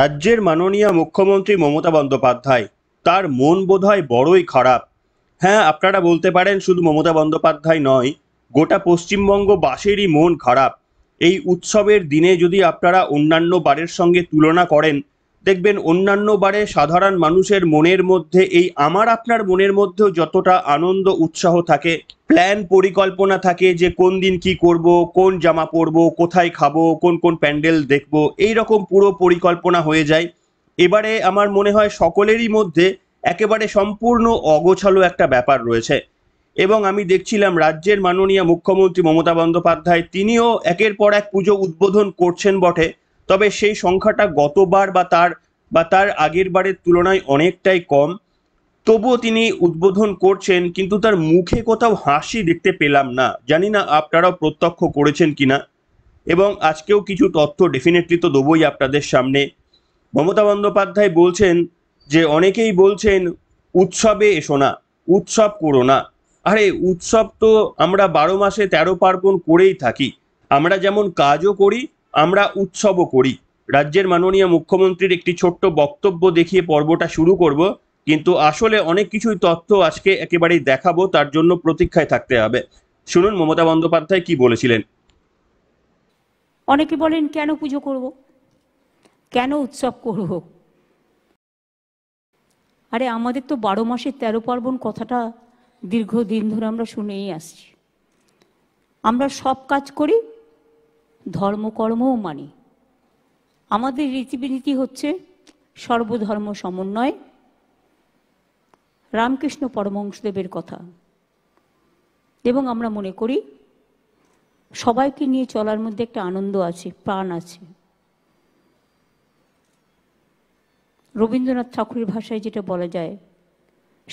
রাজ্যের মাননীয় মুখ্যমন্ত্রী মমতা বন্দ্যোপাধ্যায় তার মন বোধহয় বড়ই খারাপ হ্যাঁ আপনারা বলতে পারেন শুধু মমতা বন্দ্যোপাধ্যায় নয় গোটা পশ্চিমবঙ্গবাসীরই মন খারাপ এই উৎসবের দিনে যদি আপনারা অন্যান্য বারের সঙ্গে তুলনা করেন দেখবেন অন্যান্য বারে সাধারণ মানুষের মনের মধ্যে এই আমার আপনার মনের মধ্যেও যতটা আনন্দ উৎসাহ থাকে প্ল্যান পরিকল্পনা থাকে যে কোন দিন কি করব কোন জামা পরব কোথায় খাবো কোন কোন প্যান্ডেল দেখব এই রকম পুরো পরিকল্পনা হয়ে যায় এবারে আমার মনে হয় সকলেরই মধ্যে একেবারে সম্পূর্ণ অগোছালো একটা ব্যাপার রয়েছে এবং আমি দেখছিলাম রাজ্যের মাননীয় মুখ্যমন্ত্রী মমতা বন্দ্যোপাধ্যায় তিনিও একের পর এক পুজো উদ্বোধন করছেন বটে তবে সেই সংখ্যাটা গতবার বা তার বা তার আগের বারের তুলনায় অনেকটাই কম তবুও তিনি উদ্বোধন করছেন কিন্তু তার মুখে কোথাও হাসি দেখতে পেলাম না জানি না আপনারাও প্রত্যক্ষ করেছেন কিনা এবং আজকেও কিছু তথ্য ডেফিনেটলি তো দেবই আপনাদের সামনে মমতা বন্দ্যোপাধ্যায় বলছেন যে অনেকেই বলছেন উৎসবে এসো না উৎসব করো না আরে উৎসব তো আমরা বারো মাসে তেরো পার্বণ করেই থাকি আমরা যেমন কাজও করি আমরা উৎসবও করি রাজ্যের মাননীয় মুখ্যমন্ত্রীর একটি ছোট্ট বক্তব্য দেখিয়ে পর্বটা শুরু করব কিন্তু আসলে অনেক কিছুই তথ্য আজকে একেবারেই দেখাবো তার জন্য প্রতীক্ষায় থাকতে হবে শুনুন মমতা বন্দ্যোপাধ্যায় কি বলেছিলেন অনেকে বলেন কেন পুজো করব কেন উৎসব করব আরে আমাদের তো বারো মাসে তেরো পার্বণ কথাটা দীর্ঘদিন ধরে আমরা শুনেই আসছি আমরা সব কাজ করি ধর্মকর্মও মানি আমাদের রীতিবিনীতি হচ্ছে সর্বধর্ম সমন্বয় রামকৃষ্ণ পরমহংসদেবের কথা এবং আমরা মনে করি সবাইকে নিয়ে চলার মধ্যে একটা আনন্দ আছে প্রাণ আছে রবীন্দ্রনাথ ঠাকুরের ভাষায় যেটা বলা যায়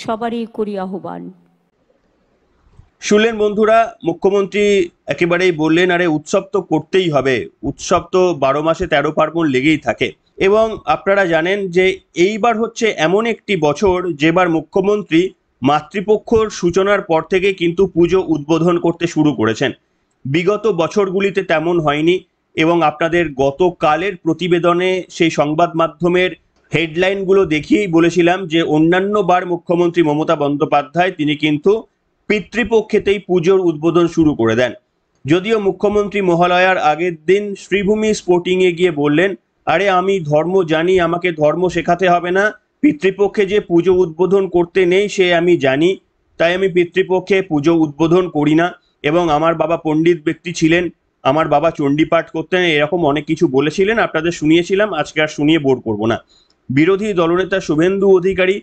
সবারই করি আহ্বান শুনলেন বন্ধুরা মুখ্যমন্ত্রী একেবারেই বললেন আরে উৎসব তো করতেই হবে উৎসব তো বারো মাসে তেরো পার্বণ লেগেই থাকে এবং আপনারা জানেন যে এইবার হচ্ছে এমন একটি বছর যেবার মুখ্যমন্ত্রী মাতৃপক্ষর সূচনার পর থেকে কিন্তু পুজো উদ্বোধন করতে শুরু করেছেন বিগত বছরগুলিতে তেমন হয়নি এবং আপনাদের গতকালের প্রতিবেদনে সেই সংবাদ মাধ্যমের হেডলাইনগুলো দেখিয়েই বলেছিলাম যে অন্যান্য বার মুখ্যমন্ত্রী মমতা বন্দ্যোপাধ্যায় তিনি কিন্তু পিতৃপক্ষেতেই পুজোর উদ্বোধন শুরু করে দেন যদিও মুখ্যমন্ত্রী মহালয়ার আগের দিন শ্রীভূমি স্পোর্টিংয়ে গিয়ে বললেন আরে আমি ধর্ম জানি আমাকে ধর্ম শেখাতে হবে না পিতৃপক্ষে যে পুজো উদ্বোধন করতে নেই সে আমি জানি তাই আমি পিতৃপক্ষে পুজো উদ্বোধন করি না এবং আমার বাবা পণ্ডিত ব্যক্তি ছিলেন আমার বাবা চণ্ডীপাঠ করতেন এরকম অনেক কিছু বলেছিলেন আপনাদের শুনিয়েছিলাম আজকে আর শুনিয়ে বোর করব না বিরোধী দলনেতা শুভেন্দু অধিকারী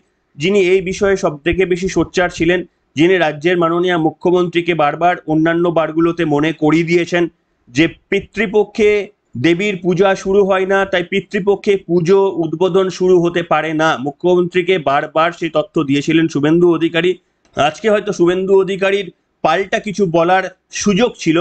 যিনি এই বিষয়ে সব থেকে বেশি সোচ্চার ছিলেন যিনি রাজ্যের মাননীয় মুখ্যমন্ত্রীকে বারবার অন্যান্য বারগুলোতে মনে করিয়ে দিয়েছেন যে পিতৃপক্ষে দেবীর পূজা শুরু হয় না তাই পিতৃপক্ষে পুজো উদ্বোধন শুরু হতে পারে না মুখ্যমন্ত্রীকে বারবার সেই তথ্য দিয়েছিলেন শুভেন্দু অধিকারী আজকে হয়তো শুভেন্দু অধিকারীর পাল্টা কিছু বলার সুযোগ ছিল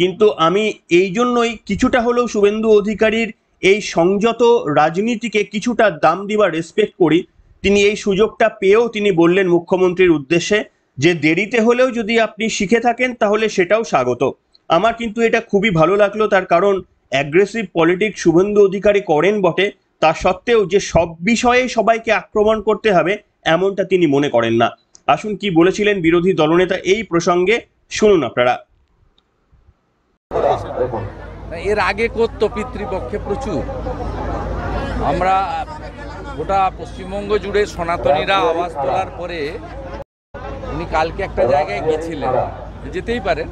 কিন্তু আমি এই জন্যই কিছুটা হলেও শুভেন্দু অধিকারীর এই সংযত রাজনীতিকে কিছুটা দাম দিবার রেসপেক্ট করি তিনি এই সুযোগটা পেয়েও তিনি বললেন মুখ্যমন্ত্রীর উদ্দেশ্যে যে দেরিতে হলেও যদি আপনি শিখে থাকেন তাহলে সেটাও স্বাগত আমার কিন্তু এটা খুবই ভালো লাগলো তার কারণ অ্যাগ্রেসিভ পলিটিক্স শুভেন্দু অধিকারী করেন বটে তা সত্ত্বেও যে সব বিষয়ে সবাইকে আক্রমণ করতে হবে এমনটা তিনি মনে করেন না আসুন কি বলেছিলেন বিরোধী দলনেতা এই প্রসঙ্গে শুনুন আপনারা এর আগে করত পিতৃপক্ষে প্রচুর আমরা গোটা পশ্চিমবঙ্গ জুড়ে সনাতনীরা আওয়াজ তোলার পরে উনি কালকে একটা জায়গায় গেছিলেন যেতেই পারেন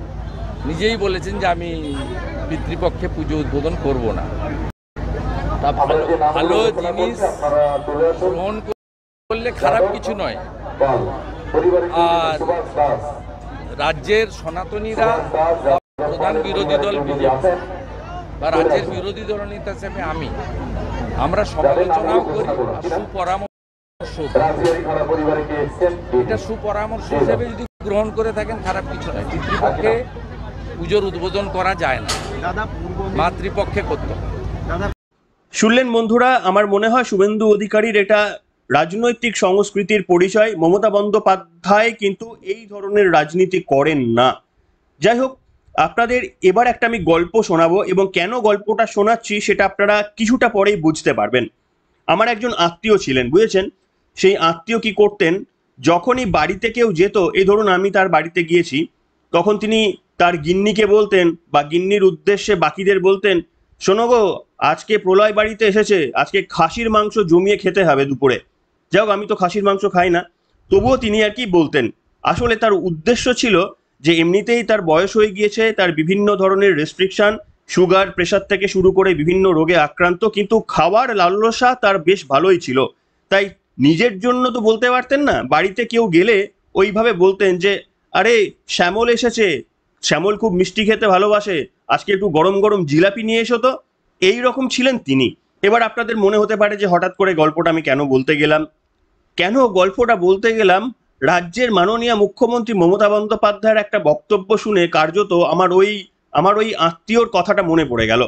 নিজেই বলেছেন যে আমি পিতৃপক্ষে পুজো উদ্বোধন করব না তা ভালো ভালো জিনিস গ্রহণ করলে খারাপ কিছু নয় আর রাজ্যের সনাতনীরা প্রধান বিরোধী দল বিজেপি বা রাজ্যের বিরোধী নেতা হিসেবে আমি আমরা সমালোচনাও করি সুপরামর্শ এটা সুপরামর্শ হিসেবে যদি গ্রহণ করে থাকেন খারাপ কিছু নয় পিতৃপক্ষে পুজোর উদ্বোধন করা যায় না মাতৃপক্ষে করতে শুনলেন বন্ধুরা আমার মনে হয় শুভেন্দু অধিকারীর এটা রাজনৈতিক সংস্কৃতির পরিচয় মমতা বন্দ্যোপাধ্যায় কিন্তু এই ধরনের রাজনীতি করেন না যাই হোক আপনাদের এবার একটা আমি গল্প শোনাবো এবং কেন গল্পটা শোনাচ্ছি সেটা আপনারা কিছুটা পরেই বুঝতে পারবেন আমার একজন আত্মীয় ছিলেন বুঝেছেন সেই আত্মীয় কি করতেন যখনই বাড়িতে কেউ যেত এই ধরুন আমি তার বাড়িতে গিয়েছি তখন তিনি তার গিন্নিকে বলতেন বা গিন্নির উদ্দেশ্যে বাকিদের বলতেন শোনো গো আজকে প্রলয় বাড়িতে এসেছে আজকে খাসির মাংস জমিয়ে খেতে হবে দুপুরে যাই আমি তো খাসির মাংস খাই না তবুও তিনি আর কি বলতেন আসলে তার উদ্দেশ্য ছিল যে এমনিতেই তার বয়স হয়ে গিয়েছে তার বিভিন্ন ধরনের রেস্ট্রিকশন সুগার প্রেশার থেকে শুরু করে বিভিন্ন রোগে আক্রান্ত কিন্তু খাওয়ার লালসা তার বেশ ভালোই ছিল তাই নিজের জন্য তো বলতে পারতেন না বাড়িতে কেউ গেলে ওইভাবে বলতেন যে আরে শ্যামল এসেছে শ্যামল খুব মিষ্টি খেতে ভালোবাসে আজকে একটু গরম গরম জিলাপি নিয়ে এসো তো এই রকম ছিলেন তিনি এবার আপনাদের মনে হতে পারে যে হঠাৎ করে গল্পটা আমি কেন বলতে গেলাম কেন গল্পটা বলতে গেলাম রাজ্যের মাননীয় মুখ্যমন্ত্রী মমতা বন্দ্যোপাধ্যায়ের একটা বক্তব্য শুনে কার্যত আমার ওই আমার ওই আত্মীয়র কথাটা মনে পড়ে গেল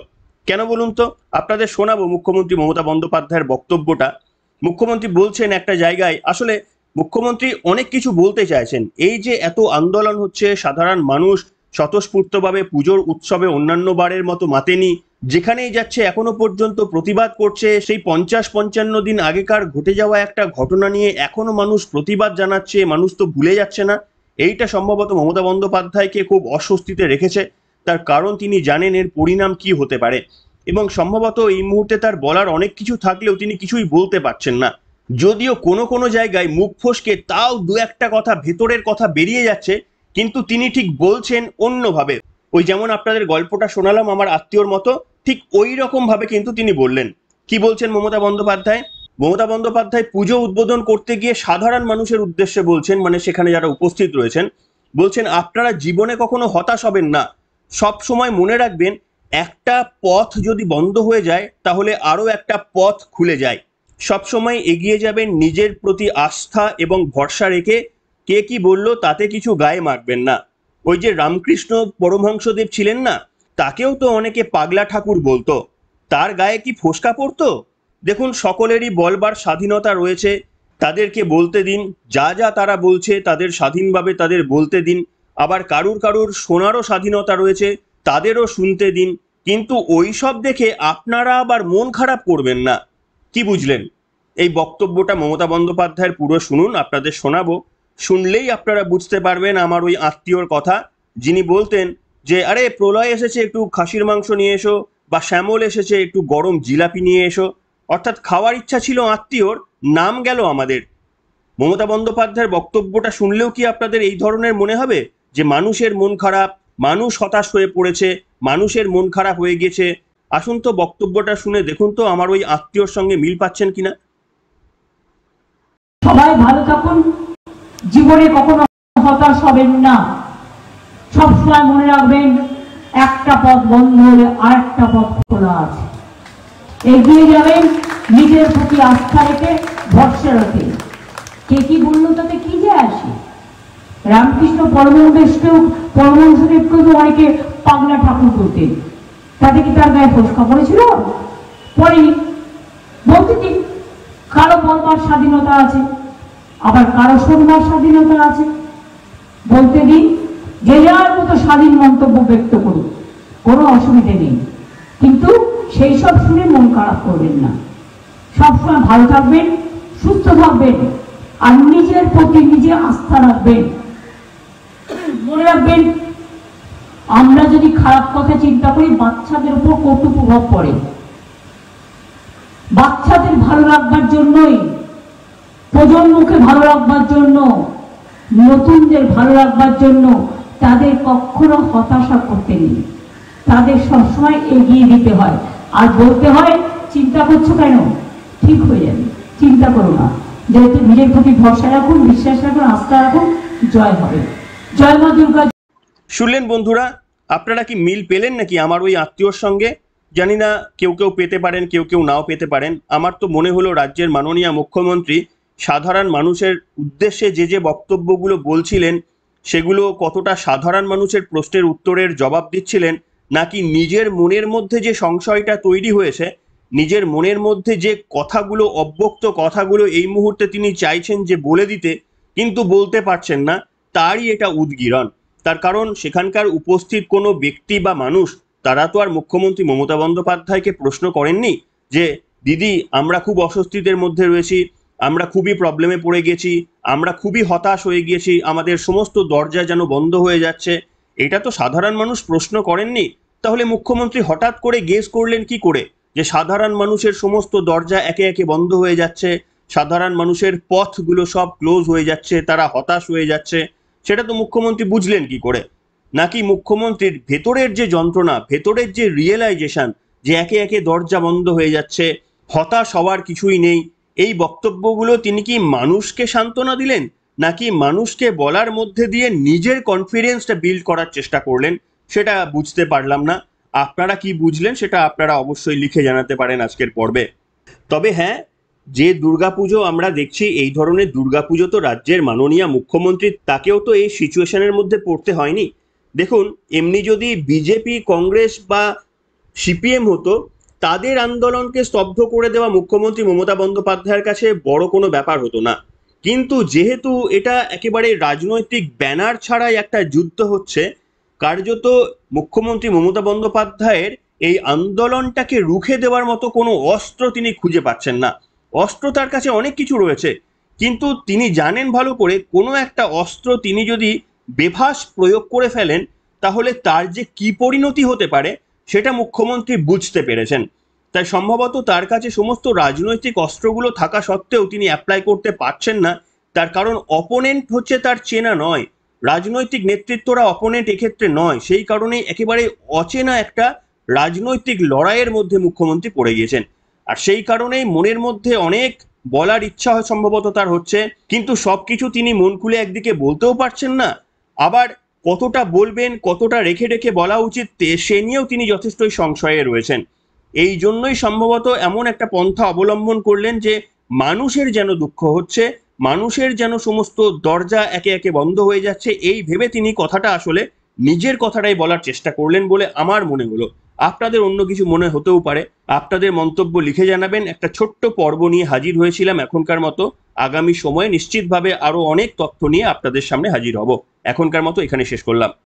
কেন বলুন তো আপনাদের শোনাবো মুখ্যমন্ত্রী মমতা বন্দ্যোপাধ্যায়ের বক্তব্যটা মুখ্যমন্ত্রী বলছেন একটা জায়গায় আসলে মুখ্যমন্ত্রী অনেক কিছু বলতে চাইছেন এই যে এত আন্দোলন হচ্ছে সাধারণ মানুষ স্বতঃস্ফূর্তভাবে পুজোর উৎসবে অন্যান্য বারের মতো মাতেনি যেখানেই যাচ্ছে এখনো পর্যন্ত প্রতিবাদ করছে সেই পঞ্চাশ পঞ্চান্ন দিন আগেকার ঘটে যাওয়া একটা ঘটনা নিয়ে এখনো মানুষ প্রতিবাদ জানাচ্ছে মানুষ তো ভুলে যাচ্ছে না এইটা সম্ভবত মমতা বন্দ্যোপাধ্যায়কে খুব অস্বস্তিতে রেখেছে তার কারণ তিনি জানেন এর পরিণাম কি হতে পারে এবং সম্ভবত এই মুহূর্তে তার বলার অনেক কিছু থাকলেও তিনি কিছুই বলতে পারছেন না যদিও কোনো কোনো জায়গায় মুখ ফসকে তাও দু একটা কথা ভেতরের কথা বেরিয়ে যাচ্ছে কিন্তু তিনি ঠিক বলছেন অন্যভাবে ওই যেমন আপনাদের গল্পটা শোনালাম আমার আত্মীয়র মতো ঠিক ওই রকমভাবে কিন্তু তিনি বললেন কি বলছেন মমতা বন্দ্যোপাধ্যায় মমতা বন্দ্যোপাধ্যায় পুজো উদ্বোধন করতে গিয়ে সাধারণ মানুষের উদ্দেশ্যে বলছেন মানে সেখানে যারা উপস্থিত রয়েছেন বলছেন আপনারা জীবনে কখনো হতাশ হবেন না সব সময় মনে রাখবেন একটা পথ যদি বন্ধ হয়ে যায় তাহলে আরও একটা পথ খুলে যায় সবসময় এগিয়ে যাবেন নিজের প্রতি আস্থা এবং ভরসা রেখে কে কি বলল তাতে কিছু গায়ে মারবেন না ওই যে রামকৃষ্ণ পরমহংসদেব ছিলেন না তাকেও তো অনেকে পাগলা ঠাকুর বলতো তার গায়ে কি ফোসকা পড়ত দেখুন সকলেরই বলবার স্বাধীনতা রয়েছে তাদেরকে বলতে দিন যা যা তারা বলছে তাদের স্বাধীনভাবে তাদের বলতে দিন আবার কারুর কারুর শোনারও স্বাধীনতা রয়েছে তাদেরও শুনতে দিন কিন্তু ওই সব দেখে আপনারা আবার মন খারাপ করবেন না কি বুঝলেন এই বক্তব্যটা মমতা বন্দ্যোপাধ্যায়ের পুরো শুনুন আপনাদের শোনাবো শুনলেই আপনারা বুঝতে পারবেন আমার ওই আত্মীয়র কথা যিনি বলতেন যে আরে প্রলয় এসেছে একটু খাসির মাংস নিয়ে এসো বা শ্যামল এসেছে একটু গরম জিলাপি নিয়ে এসো অর্থাৎ খাওয়ার ইচ্ছা ছিল আত্মীয়র নাম গেল আমাদের মমতা বন্দ্যোপাধ্যায়ের বক্তব্যটা শুনলেও কি আপনাদের এই ধরনের মনে হবে যে মানুষের মন খারাপ মানুষ হতাশ হয়ে পড়েছে মানুষের মন খারাপ হয়ে গেছে আসুন তো বক্তব্যটা শুনে দেখুন তো আমার ওই আত্মীয়র সঙ্গে মিল পাচ্ছেন কিনা সবাই ভালো থাকুন জীবনে কখনো হতাশ হবেন না সবসময় মনে রাখবেন একটা পথ বন্ধ হলে আর একটা পথ খোলা আছে এগিয়ে যাবেন নিজের প্রতি আস্থা রেখে ভরসা রাখে কে কি বললো তাতে কি যে আসে রামকৃষ্ণ পরমহংসকেও পরমহংসদেবকেও তো অনেকে পাগলা ঠাকুর করতেন তাতে কি তার গায়ে ফসকা পড়েছিল পরে বলতে কি কারো বলবার স্বাধীনতা আছে আবার কারো শোনবার স্বাধীনতা আছে বলতে দিন যে যার মতো স্বাধীন মন্তব্য ব্যক্ত করুন কোনো অসুবিধে নেই কিন্তু সেই সব শুনে মন খারাপ করবেন না সবসময় ভালো থাকবেন সুস্থ থাকবেন আর নিজের প্রতি নিজে আস্থা রাখবেন মনে রাখবেন আমরা যদি খারাপ কথা চিন্তা করি বাচ্চাদের উপর কটু প্রভাব পড়ে বাচ্চাদের ভালো রাখবার জন্যই প্রজন্মকে ভালো রাখবার জন্য নতুনদের ভালো রাখবার জন্য তাদের কখনো হতাশা করতে নেই তাদের সবসময় এগিয়ে দিতে হয় আর বলতে হয় চিন্তা করছো কেন ঠিক হয়ে যাবে চিন্তা করো না যেহেতু নিজের প্রতি ভরসা রাখুন বিশ্বাস রাখুন আস্থা রাখুন জয় হবে শুনলেন বন্ধুরা আপনারা কি মিল পেলেন নাকি আমার ওই আত্মীয়র সঙ্গে জানি না কেউ কেউ পেতে পারেন কেউ কেউ নাও পেতে পারেন আমার তো মনে হলো রাজ্যের মাননীয় মুখ্যমন্ত্রী সাধারণ মানুষের উদ্দেশ্যে যে যে বক্তব্যগুলো বলছিলেন সেগুলো কতটা সাধারণ মানুষের প্রশ্নের উত্তরের জবাব দিচ্ছিলেন নাকি নিজের মনের মধ্যে যে সংশয়টা তৈরি হয়েছে নিজের মনের মধ্যে যে কথাগুলো অব্যক্ত কথাগুলো এই মুহূর্তে তিনি চাইছেন যে বলে দিতে কিন্তু বলতে পারছেন না তারই এটা উদ্গিরণ তার কারণ সেখানকার উপস্থিত কোনো ব্যক্তি বা মানুষ তারা তো আর মুখ্যমন্ত্রী মমতা বন্দ্যোপাধ্যায়কে প্রশ্ন করেননি যে দিদি আমরা খুব অস্বস্তিদের মধ্যে রয়েছি আমরা খুবই প্রবলেমে পড়ে গেছি আমরা খুবই হতাশ হয়ে গিয়েছি আমাদের সমস্ত দরজা যেন বন্ধ হয়ে যাচ্ছে এটা তো সাধারণ মানুষ প্রশ্ন করেননি তাহলে মুখ্যমন্ত্রী হঠাৎ করে গেস করলেন কি করে যে সাধারণ মানুষের সমস্ত দরজা একে একে বন্ধ হয়ে যাচ্ছে সাধারণ মানুষের পথগুলো সব ক্লোজ হয়ে যাচ্ছে তারা হতাশ হয়ে যাচ্ছে সেটা তো মুখ্যমন্ত্রী বুঝলেন কি করে নাকি মুখ্যমন্ত্রীর ভেতরের যে যন্ত্রণা ভেতরের যে রিয়েলাইজেশন যে একে একে দরজা বন্ধ হয়ে যাচ্ছে হতাশ হওয়ার কিছুই নেই এই বক্তব্যগুলো তিনি কি মানুষকে সান্ত্বনা দিলেন নাকি মানুষকে বলার মধ্যে দিয়ে নিজের কনফিডেন্সটা বিল্ড করার চেষ্টা করলেন সেটা বুঝতে পারলাম না আপনারা কি বুঝলেন সেটা আপনারা অবশ্যই লিখে জানাতে পারেন আজকের পর্বে তবে হ্যাঁ যে দুর্গাপুজো আমরা দেখছি এই ধরনের দুর্গাপুজো তো রাজ্যের মাননীয় মুখ্যমন্ত্রী তাকেও তো এই সিচুয়েশনের মধ্যে পড়তে হয়নি দেখুন এমনি যদি বিজেপি কংগ্রেস বা সিপিএম হতো তাদের আন্দোলনকে স্তব্ধ করে দেওয়া মুখ্যমন্ত্রী মমতা বন্দ্যোপাধ্যায়ের কাছে বড় কোনো ব্যাপার হতো না কিন্তু যেহেতু এটা একেবারে রাজনৈতিক ব্যানার ছাড়াই একটা যুদ্ধ হচ্ছে কার্যত মুখ্যমন্ত্রী মমতা বন্দ্যোপাধ্যায়ের এই আন্দোলনটাকে রুখে দেওয়ার মতো কোনো অস্ত্র তিনি খুঁজে পাচ্ছেন না অস্ত্র তার কাছে অনেক কিছু রয়েছে কিন্তু তিনি জানেন ভালো করে কোনো একটা অস্ত্র তিনি যদি বেভাস প্রয়োগ করে ফেলেন তাহলে তার যে কি পরিণতি হতে পারে সেটা মুখ্যমন্ত্রী বুঝতে পেরেছেন তাই সম্ভবত তার কাছে সমস্ত রাজনৈতিক অস্ত্রগুলো থাকা সত্ত্বেও তিনি অ্যাপ্লাই করতে পারছেন না তার কারণ অপোনেন্ট হচ্ছে তার চেনা নয় রাজনৈতিক নেতৃত্বরা অপোনেন্ট এক্ষেত্রে নয় সেই কারণেই একেবারে অচেনা একটা রাজনৈতিক লড়াইয়ের মধ্যে মুখ্যমন্ত্রী পড়ে গিয়েছেন আর সেই কারণেই মনের মধ্যে অনেক বলার ইচ্ছা হয় সম্ভবত তার হচ্ছে কিন্তু সব কিছু তিনি মন খুলে একদিকে বলতেও পারছেন না আবার কতটা বলবেন কতটা রেখে রেখে বলা উচিত সে নিয়েও তিনি যথেষ্টই সংশয়ে রয়েছেন এই জন্যই সম্ভবত এমন একটা পন্থা অবলম্বন করলেন যে মানুষের যেন দুঃখ হচ্ছে মানুষের যেন সমস্ত দরজা একে একে বন্ধ হয়ে যাচ্ছে এই ভেবে তিনি কথাটা আসলে নিজের কথাটাই বলার চেষ্টা করলেন বলে আমার মনে হলো আপনাদের অন্য কিছু মনে হতেও পারে আপনাদের মন্তব্য লিখে জানাবেন একটা ছোট্ট পর্ব নিয়ে হাজির হয়েছিলাম এখনকার মতো আগামী সময়ে নিশ্চিতভাবে আরও অনেক তথ্য নিয়ে আপনাদের সামনে হাজির হব এখনকার মতো এখানে শেষ করলাম